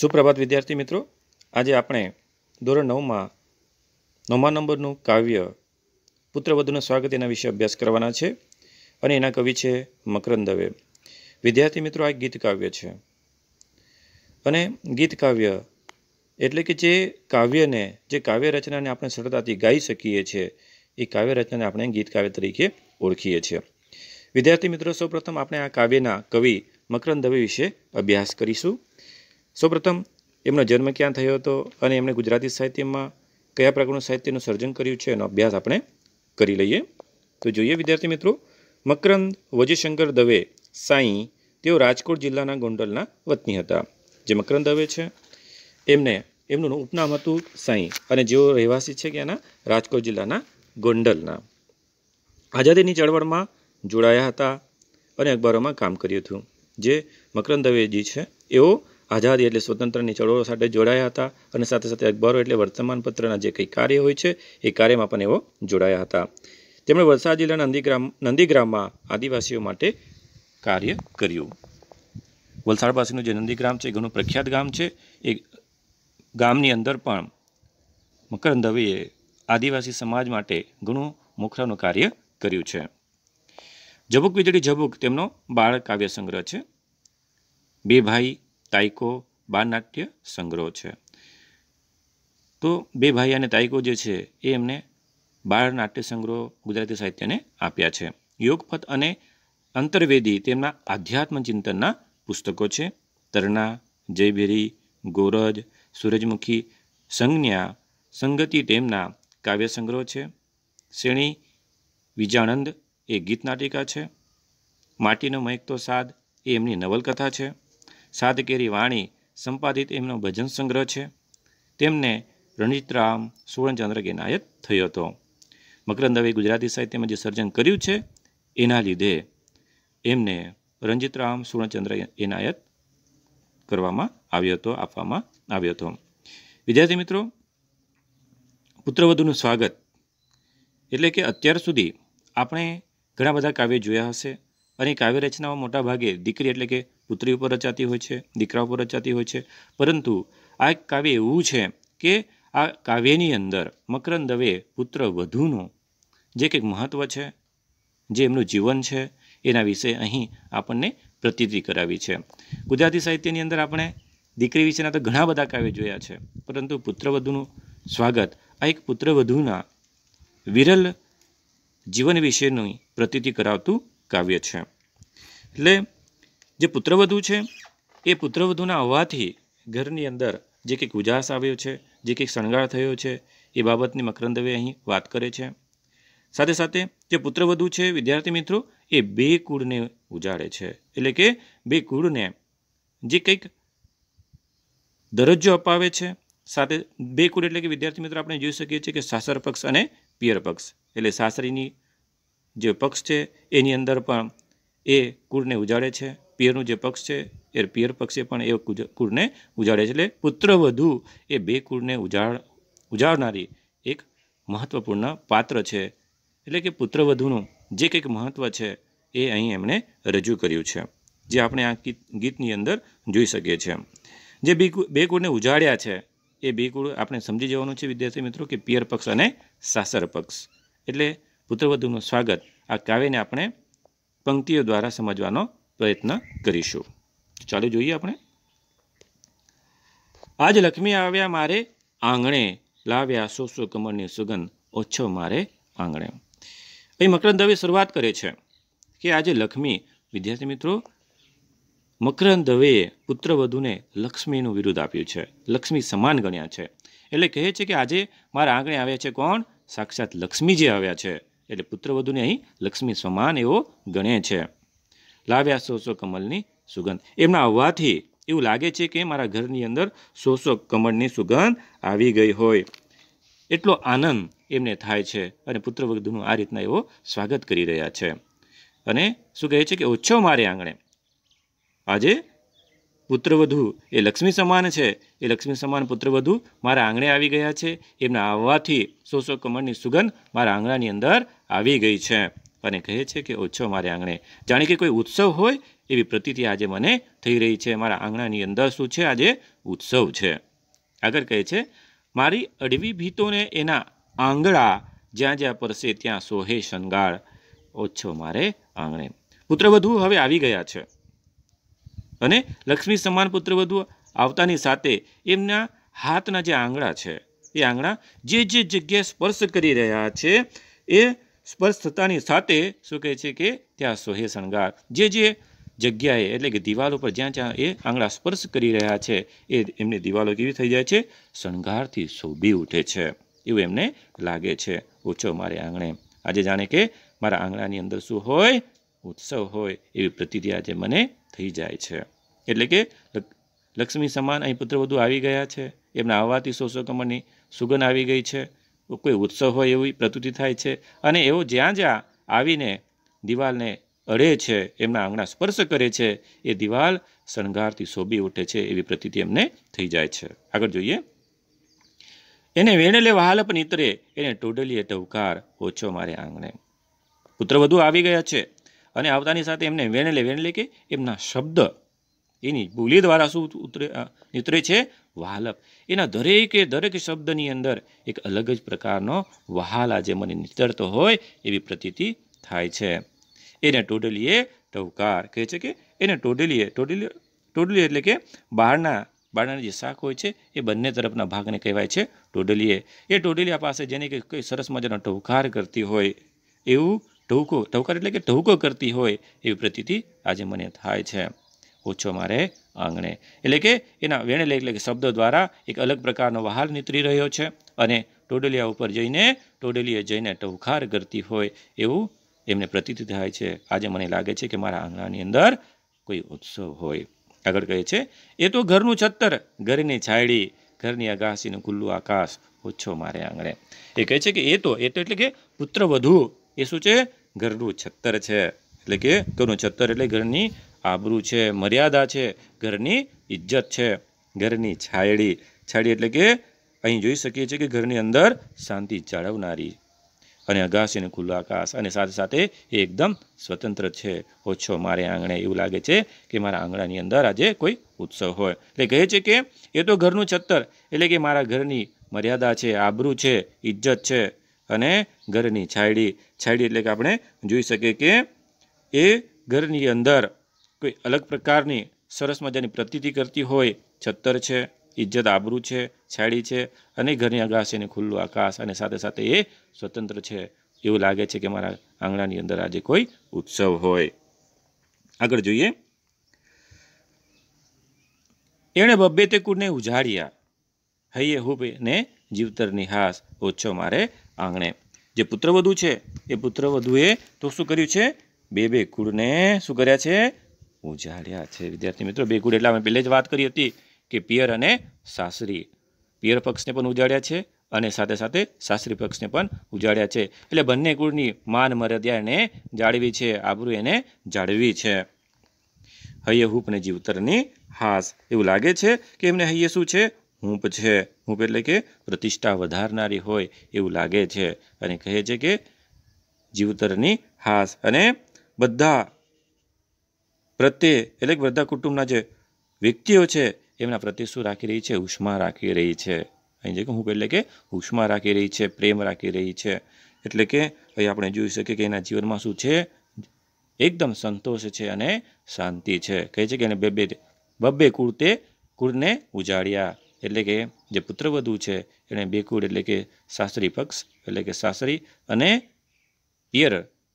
સુપ્રભાત વિદ્યાર્થી મિત્રો આજે આપણે ધોરણ નવમાં નવમા નંબરનું કાવ્ય પુત્રવધુનું સ્વાગત એના વિશે અભ્યાસ કરવાના છે અને એના કવિ છે મકરંદ દવે વિદ્યાર્થી મિત્રો આ ગીત કાવ્ય છે અને ગીત કાવ્ય એટલે કે જે કાવ્યને જે કાવ્ય રચનાને આપણે સરળતાથી ગાઈ શકીએ છીએ એ કાવ્ય રચનાને આપણે ગીત કાવ્ય તરીકે ઓળખીએ છીએ વિદ્યાર્થી મિત્રો સૌપ્રથમ આપણે આ કાવ્યના કવિ મકરંદ દવે વિશે અભ્યાસ કરીશું સૌપ્રથમ એમનો જન્મ ક્યાં થયો હતો અને એમણે ગુજરાતી સાહિત્યમાં કયા પ્રકારનું સાહિત્યનું સર્જન કર્યું છે એનો અભ્યાસ આપણે કરી લઈએ તો જોઈએ વિદ્યાર્થી મિત્રો મકરંદ વજયશંકર દવે સાંઈ તેઓ રાજકોટ જિલ્લાના ગોંડલના વતની હતા જે મકરંદ દવે છે એમને એમનું ઉપનામ હતું સાંઈ અને જેઓ રહેવાસી છે કે એના રાજકોટ જિલ્લાના ગોંડલના આઝાદીની ચળવળમાં જોડાયા હતા અને અખબારોમાં કામ કર્યું હતું જે મકરંદ દવેજી છે એઓ આઝાદી એટલે સ્વતંત્રની ચળવળો સાથે જોડાયા હતા અને સાથે સાથે અખબારો એટલે વર્તમાનપત્રના જે કંઈ કાર્ય હોય છે એ કાર્યમાં પણ એઓ જોડાયા હતા તેમણે વલસાડ જિલ્લાના નંદીગ્રામ નંદીગ્રામમાં આદિવાસીઓ માટે કાર્ય કર્યું વલસાડ પાસેનું જે નંદીગ્રામ છે એ ઘણું પ્રખ્યાત ગામ છે એ ગામની અંદર પણ મકરંદ દવેએ આદિવાસી સમાજ માટે ઘણું મોખરાનું કાર્ય કર્યું છે ઝબુક વીજળી ઝબુક તેમનો બાળ કાવ્ય સંગ્રહ છે બે ભાઈ તાઇકો બાળનાટ્ય સંગ્રહ છે તો બે ભાઈ અને તાઇકો જે છે એ એમને બાળ નાટ્ય સંગ્રહ ગુજરાતી સાહિત્યને આપ્યા છે યોગપથ અને અંતર્વેદી તેમના આધ્યાત્મ ચિંતનના પુસ્તકો છે તરણા જયભેરી ગોરજ સૂરજમુખી સંજ્ઞા સંગતિ તેમના કાવ્ય સંગ્રહ છે શ્રેણી વિજાણંદ એ ગીત નાટિકા છે માટીનો મહેકતો સાદ એ એમની નવલકથા છે સાદગેરી વાણી સંપાદિત એમનો ભજન સંગ્રહ છે તેમને રણજીતરામ સુવર્ણચંદ્રક એનાયત થયો હતો મકરંદ દવે ગુજરાતી સાહિત્યમાં જે સર્જન કર્યું છે એના લીધે એમને રણજીતરામ સુવર્ણચંદ્ર એનાયત કરવામાં આવ્યો હતો આપવામાં આવ્યો હતો વિદ્યાર્થી મિત્રો પુત્રવધુનું સ્વાગત એટલે કે અત્યાર સુધી આપણે ઘણા બધા કાવ્ય જોયા હશે અને કાવ્ય રચનામાં મોટાભાગે દીકરી એટલે કે પુત્રી ઉપર રચાતી હોય છે દીકરા ઉપર રચાતી હોય છે પરંતુ આ એક કાવ્ય એવું છે કે આ કાવ્યની અંદર મકરંદ દવે પુત્ર વધુનું જે કંઈક મહત્ત્વ છે જે એમનું જીવન છે એના વિશે અહીં આપણને પ્રતીતિ કરાવી છે ગુજરાતી સાહિત્યની અંદર આપણે દીકરી વિશેના તો ઘણા બધા કાવ્ય જોયા છે પરંતુ પુત્રવધુનું સ્વાગત આ એક પુત્રવધુના વિરલ જીવન વિશેની પ્રતીતિ કરાવતું કાવ્ય છે એટલે જે પુત્રવધુ છે એ પુત્રવધુના આવવાથી ઘરની અંદર જે કંઈક ઉજાસ આવ્યો છે જે કંઈક શણગાર થયો છે એ બાબતની મકરંદવે અહીં વાત કરે છે સાથે સાથે જે પુત્રવધુ છે વિદ્યાર્થી મિત્રો એ બે કુળને ઉજાડે છે એટલે કે બે કુળને જે કંઈક દરજ્જો અપાવે છે સાથે બે કુળ એટલે કે વિદ્યાર્થી મિત્રો આપણે જોઈ શકીએ છીએ કે સાસર પક્ષ અને પિયર પક્ષ એટલે સાસરીની જે પક્ષ છે એની અંદર પણ એ કુળને ઉજાડે છે પિયરનું જે પક્ષ છે એ પિયર પક્ષે પણ એ કુળને ઉજાડે છે એટલે પુત્રવધુ એ બે કુળને ઉજાડ ઉજાડનારી એક મહત્ત્વપૂર્ણ પાત્ર છે એટલે કે પુત્રવધુનું જે કંઈક મહત્ત્વ છે એ અહીં એમણે રજૂ કર્યું છે જે આપણે આ ગીતની અંદર જોઈ શકીએ છીએ જે બે બે કુળને ઉજાડ્યા છે એ બે કુળ આપણે સમજી જવાનું છે વિદ્યાર્થી મિત્રો કે પિયર પક્ષ અને સાસર પક્ષ એટલે પુત્રવધુનું સ્વાગત આ કાવ્યને આપણે પંક્તિઓ દ્વારા સમજવાનો પ્રયત્ન કરીશું ચાલો જોઈએ આપણે આજ લક્ષ્મી આવ્યા મારે આંગણે લાવ્યા સોસો કમળની સુગંધ ઓછો મારે આંગણે અહીં મકરંદ દવે શરૂઆત કરે છે કે આજે લક્ષ્મી વિદ્યાર્થી મિત્રો મકરંદ દવેએ પુત્રવધુને લક્ષ્મીનું વિરુદ્ધ આપ્યું છે લક્ષ્મી સમાન ગણ્યા છે એટલે કહે છે કે આજે મારા આંગણે આવ્યા છે કોણ સાક્ષાત લક્ષ્મીજી આવ્યા છે એટલે પુત્રવધુને અહીં લક્ષ્મી સમાન એવો ગણે છે લાવ્યા સોસો કમલની સુગંધ એમના આવવાથી એવું લાગે છે કે મારા ઘરની અંદર સોસો કમળની સુગંધ આવી ગઈ હોય એટલો આનંદ એમને થાય છે અને પુત્રવધુનું આ રીતના એવો સ્વાગત કરી રહ્યા છે અને શું કહે છે કે ઓછો મારે આંગણે આજે પુત્રવધુ એ લક્ષ્મી સમાન છે એ લક્ષ્મી સમાન પુત્રવધુ મારા આંગણે આવી ગયા છે એમના આવવાથી સોસો કમળની સુગંધ મારા આંગણાની અંદર આવી ગઈ છે અને કહે છે કે ઓછો મારે આંગણે જાણે કે કોઈ ઉત્સવ હોય એવી પ્રતિતિ આજે મને થઈ રહી છે મારા આંગણાની અંદર શું છે આજે ઉત્સવ છે આગળ કહે છે મારી અડવી ભીતોને એના આંગળા જ્યાં જ્યાં પરસે ત્યાં સોહે શણગાર ઓછો મારે આંગણે પુત્રવધુ હવે આવી ગયા છે અને લક્ષ્મી સમાન પુત્રવધુ આવતાની સાથે એમના હાથના જે આંગળા છે એ આંગણા જે જે જગ્યાએ સ્પર્શ કરી રહ્યા છે એ સ્પર્શ થતાની સાથે શું કહે છે કે ત્યાં સોહે શણગાર જે જે જગ્યાએ એટલે કે દિવાલ ઉપર જ્યાં જ્યાં એ આંગળા સ્પર્શ કરી રહ્યા છે એ એમની દિવાલો કેવી થઈ જાય છે શણગારથી શોભી ઉઠે છે એવું એમને લાગે છે ઓછો મારે આંગણે આજે જાણે કે મારા આંગણાની અંદર શું હોય ઉત્સવ હોય એવી પ્રતિતિ આજે મને થઈ જાય છે એટલે કે લક્ષ્મી સમાન અહીં પુત્રવધુ આવી ગયા છે એમના આવવાથી સોસો કમરની સુગંધ આવી ગઈ છે કોઈ ઉત્સવ હોય એવી પ્રતુતિ થાય છે અને એઓ જ્યાં જ્યાં આવીને દિવાલને અડે છે એમના આંગણા સ્પર્શ કરે છે એ દિવાલ શણગારથી શોભી ઉઠે છે એવી પ્રતિતિ એમને થઈ જાય છે આગળ જોઈએ એને વેણેલે વહાલ પણ ઇતરે એને ટોડલીએ ટવકાર ઓછો મારે આંગણે પુત્ર વધુ આવી ગયા છે અને આવતાની સાથે એમને વેણેલે વેણેલે કે એમના શબ્દ એની બોલી દ્વારા શું ઉતરે નીતરે છે વહાલપ એના દરેકે દરેક શબ્દની અંદર એક અલગ જ પ્રકારનો વહાલ આજે મને નીતરતો હોય એવી પ્રતીતિ થાય છે એને ટોડલીએ ટવકાર કહે છે કે એને ટોડલીએ ટોડલી ટોડલી એટલે કે બહારના બારણાની જે શાક હોય છે એ બંને તરફના ભાગને કહેવાય છે ટોડલીએ એ ટોડલીયા પાસે જેને કંઈ સરસ મજાનો ટહુકાર કરતી હોય એવું ટહુકો ટહુકાર એટલે કે ટહુકો કરતી હોય એવી પ્રતીતિ આજે મને થાય છે ઓછો મારે આંગણે એટલે કે એના વેણેલે એટલે કે શબ્દો દ્વારા એક અલગ પ્રકારનો વહાલ નીતરી રહ્યો છે અને ટોડલિયા ઉપર જઈને ટોડલીએ જઈને ટવખાર કરતી હોય એવું એમને પ્રતીતિ થાય છે આજે મને લાગે છે કે મારા આંગણાની અંદર કોઈ ઉત્સવ હોય આગળ કહે છે એ તો ઘરનું છત્તર ઘરની છાયડી ઘરની અગાસીનું ખુલ્લું આકાશ ઓછો મારે આંગણે એ કહે છે કે એ તો એ તો એટલે કે પુત્ર વધુ એ શું છે ઘરનું છત્તર છે એટલે કે ઘરનું છત્તર એટલે ઘરની આબરૂ છે મર્યાદા છે ઘરની ઇજ્જત છે ઘરની છાયડી છાયડી એટલે કે અહીં જોઈ શકીએ છીએ કે ઘરની અંદર શાંતિ જાળવનારી અને અગાશ ખુલ્લો આકાશ અને સાથે સાથે એ એકદમ સ્વતંત્ર છે ઓછો મારે આંગણે એવું લાગે છે કે મારા આંગણાની અંદર આજે કોઈ ઉત્સવ હોય એટલે કહે છે કે એ તો ઘરનું છત્તર એટલે કે મારા ઘરની મર્યાદા છે આબરૂ છે ઇજ્જત છે અને ઘરની છાયડી છાયડી એટલે કે આપણે જોઈ શકીએ કે એ ઘરની અંદર કોઈ અલગ પ્રકારની સરસ મજાની પ્રતીતિ કરતી હોય છત્તર છે ઇજ્જત આબરૂ છે છાડી છે અને ઘરની આકાશ અને ખુલ્લું આકાશ અને સાથે સાથે એ સ્વતંત્ર છે એવું લાગે છે કે મારા આંગણાની અંદર આજે કોઈ ઉત્સવ હોય આગળ જોઈએ એણે બબ્બે તે કુળને ઉજાડ્યા હૈયે હું ને જીવતર નિહાસ ઓછો મારે આંગણે જે પુત્રવધુ છે એ પુત્રવધુએ તો શું કર્યું છે બે બે કુળને શું કર્યા છે ઉજાડ્યા છે વિદ્યાર્થી મિત્રો બે ગુણ એટલે અમે પહેલે જ વાત કરી હતી કે પિયર અને સાસરી પિયર પક્ષને પણ ઉજાડ્યા છે અને સાથે સાથે સાસરી પક્ષને પણ ઉજાડ્યા છે એટલે બંને કુળની માન મર્યાદા એને જાળવી છે આબરૂ એને જાળવી છે હૈયે હૂપ અને જીવતરની હાસ એવું લાગે છે કે એમને હૈયે શું છે હૂંપ છે હૂંપ એટલે કે પ્રતિષ્ઠા વધારનારી હોય એવું લાગે છે અને કહે છે કે જીવતરની હાસ અને બધા પ્રત્યે એટલે કે વૃદ્ધા કુટુંબના જે વ્યક્તિઓ છે એમના પ્રત્યે શું રાખી રહી છે ઉષ્મા રાખી રહી છે અહીં જે હું એટલે કે ઉષ્મા રાખી રહી છે પ્રેમ રાખી રહી છે એટલે કે અહીં આપણે જોઈ શકીએ કે એના જીવનમાં શું છે એકદમ સંતોષ છે અને શાંતિ છે કહે છે કે એને બે બે બબ્બે કુળતે કુળને ઉજાડ્યા એટલે કે જે પુત્રવધુ છે એણે બે કુળ એટલે કે સાસરી પક્ષ એટલે કે સાસરી અને પિયર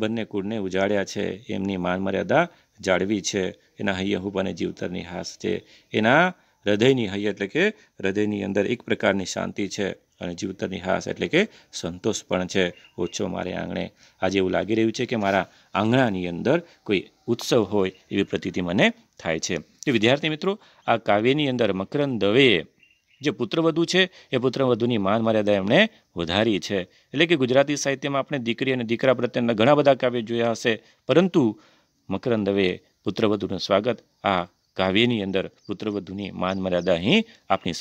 બંને કુળને ઉજાડ્યા છે એમની માન મર્યાદા જાળવી છે એના હૈયે હુબ અને જીવતરની હાસ છે એના હૃદયની હૈયે એટલે કે હૃદયની અંદર એક પ્રકારની શાંતિ છે અને જીવતરની હાસ એટલે કે સંતોષ પણ છે ઓછો મારે આંગણે આજે એવું લાગી રહ્યું છે કે મારા આંગણાની અંદર કોઈ ઉત્સવ હોય એવી પ્રતિતિ મને થાય છે તો વિદ્યાર્થી મિત્રો આ કાવ્યની અંદર મકરંદ દવેએ જે પુત્રવધુ છે એ પુત્રવધુની માન મર્યાદા એમણે વધારી છે એટલે કે ગુજરાતી સાહિત્યમાં આપણે દીકરી અને દીકરા પ્રત્યેના ઘણા બધા કાવ્ય જોયા હશે પરંતુ મકરંદવે પુત્રવધુનું સ્વાગત આ કાવ્યની અંદર પુત્રવધુની માન મર્યાદા અહીં આપણી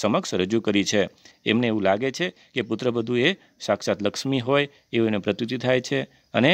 સમક્ષ રજૂ કરી છે એમને એવું લાગે છે કે પુત્રવધુ એ સાક્ષાત લક્ષ્મી હોય એવું એને પ્રતીતિ થાય છે અને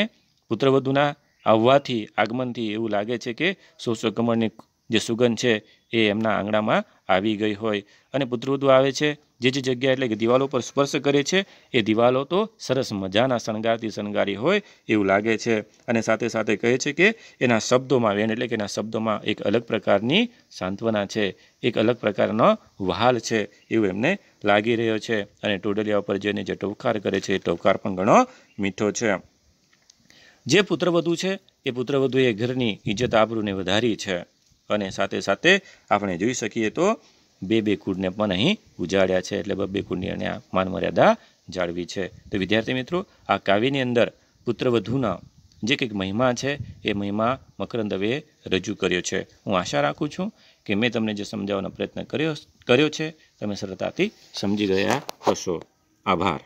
પુત્રવધુના આવવાથી આગમનથી એવું લાગે છે કે સોસોકમળની જે સુગંધ છે એ એમના આંગણામાં આવી ગઈ હોય અને પુત્રવધુ આવે છે જે જે જગ્યા એટલે કે દિવાલો પર સ્પર્શ કરે છે એ દિવાલો તો સરસ મજાના શણગારથી શણગારી હોય એવું લાગે છે અને સાથે સાથે કહે છે કે એના શબ્દોમાં વેણ એટલે કે એના શબ્દોમાં એક અલગ પ્રકારની સાંત્વના છે એક અલગ પ્રકારનો વહાલ છે એવું એમને લાગી રહ્યો છે અને ટોડલિયા ઉપર જઈને જે ટોકાર કરે છે એ ટોકાર પણ ઘણો મીઠો છે જે પુત્રવધુ છે એ પુત્રવધુએ ઘરની ઇજ્જત આબરૂને વધારી છે અને સાથે સાથે આપણે જોઈ શકીએ તો બે બે કુળને પણ અહીં ઉજાડ્યા છે એટલે બબ્બે કુળની અને માનમર્યાદા જાળવી છે તો વિદ્યાર્થી મિત્રો આ કાવ્યની અંદર પુત્રવધુના જે કંઈક મહિમા છે એ મહિમા મકરંદ દવેએ રજૂ કર્યો છે હું આશા રાખું છું કે મેં તમને જે સમજાવવાનો પ્રયત્ન કર્યો કર્યો છે તમે સરળતાથી સમજી ગયા હશો આભાર